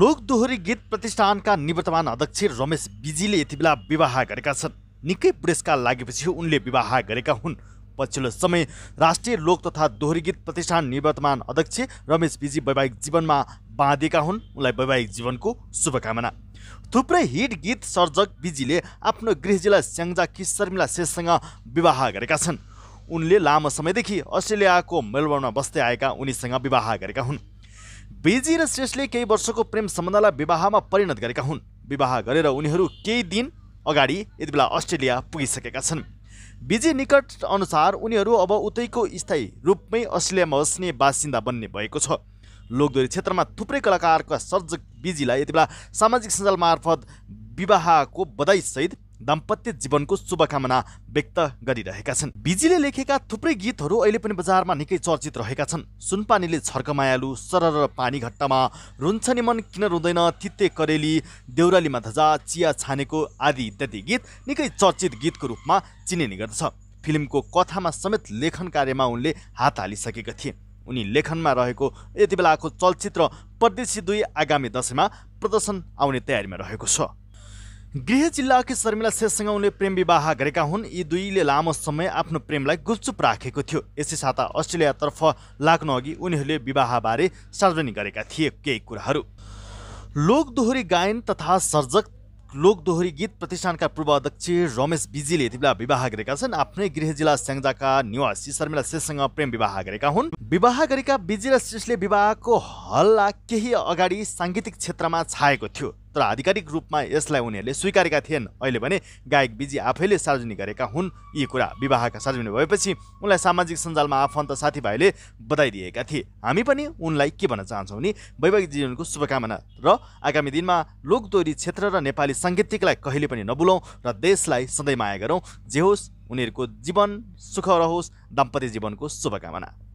लोक दोहोरी गीत प्रतिष्ठानका निवर्तमान अध्यक्ष रमेश बिजीले यति बेला विवाह गरेका छन् निकै प्रेसका लागेपछि उनले विवाह गरेका हुन् पछिल्लो समय राष्ट्रिय लोक तथा दोहोरी गीत प्रतिष्ठान निवर्तमान अध्यक्ष रमेश बिजी वैवाहिक जीवनमा बाँधेका हुन् उनलाई वैवाहिक जीवनको शुभकामना थुप्रै हिट गीत सर्जक बिजीले आफ्नो गृह जिल्ला कि शर्मिला शेषसँग विवाह गरेका छन् उनले लामो समयदेखि अस्ट्रेलियाको मेलबर्नमा बस्दै आएका उनीसँग विवाह गरेका हुन् बेजी र श्रेष्ठले केही वर्षको प्रेम सम्बन्धलाई विवाहमा परिणत गरेका हुन् विवाह गरेर उनीहरू केही दिन अगाडि यति बेला अस्ट्रेलिया पुगिसकेका छन् बिजी निकट अनुसार उनीहरू अब उतैको स्थायी रूपमै अस्ट्रेलियामा बस्ने बासिन्दा बन्ने भएको छ लोकदोरी क्षेत्रमा थुप्रै कलाकारका सर्जक बिजीलाई यति बेला सामाजिक सञ्जाल मार्फत विवाहको बधाईसहित दाम्पत्य जीवनको शुभकामना व्यक्त गरिरहेका छन् बिजीले लेखेका थुप्रै गीतहरू अहिले पनि बजारमा निकै चर्चित रहेका छन् सुनपानीले छर्कमायालु सरर पानी घट्टामा रुन्छ नि मन किन रुँदैन तित्ते करेली देउरालीमा धजा चिया छानेको आदि इत्यादि गीत निकै चर्चित गीतको रूपमा चिनिने गर्दछ फिल्मको कथामा समेत लेखन कार्यमा उनले हात हालिसकेका थिए उनी लेखनमा रहेको यति बेलाको चलचित्र परदेशी दुई आगामी दशैँमा प्रदर्शन आउने तयारीमा रहेको छ गृह जिल्लाकी शर्मिला शेषसँग उनले प्रेम विवाह गरेका हुन् यी दुईले लामो समय आफ्नो प्रेमलाई गुपचुप राखेको थियो यसै साता अस्ट्रेलियातर्फ अघि उनीहरूले विवाहबारे सार्वजनिक गरेका थिए केही कुराहरू लोक दोहोरी गायन तथा सर्जक लोक दोहोरी गीत प्रतिष्ठानका पूर्व अध्यक्ष रमेश बिजीले यति बेला विवाह गरेका छन् आफ्नै गृह जिल्ला स्याङ्जाका निवासी शर्मिला शेषसँग प्रेम विवाह गरेका हुन् विवाह गरेका बिजी र शेषले विवाहको हल्ला केही अगाडि साङ्गीतिक क्षेत्रमा छाएको थियो तर आधिकारिक रूपमा यसलाई उनीहरूले स्वीकारेका थिएन अहिले भने गायक बिजी आफैले सार्वजनिक गरेका हुन् यी कुरा विवाहका सार्वजनिक भएपछि उनलाई सामाजिक सञ्जालमा आफन्त साथीभाइले बधाई थिए हामी पनि उनलाई के भन्न चाहन्छौँ भने वैवाहिक जीवनको शुभकामना र आगामी दिनमा लोकदोरी क्षेत्र र नेपाली साङ्गीतिकलाई कहिले पनि नबुलाउँ र देशलाई सधैँ माया गरौँ जे होस् उनीहरूको जीवन सुख रहोस् दाम्पत्य जीवनको शुभकामना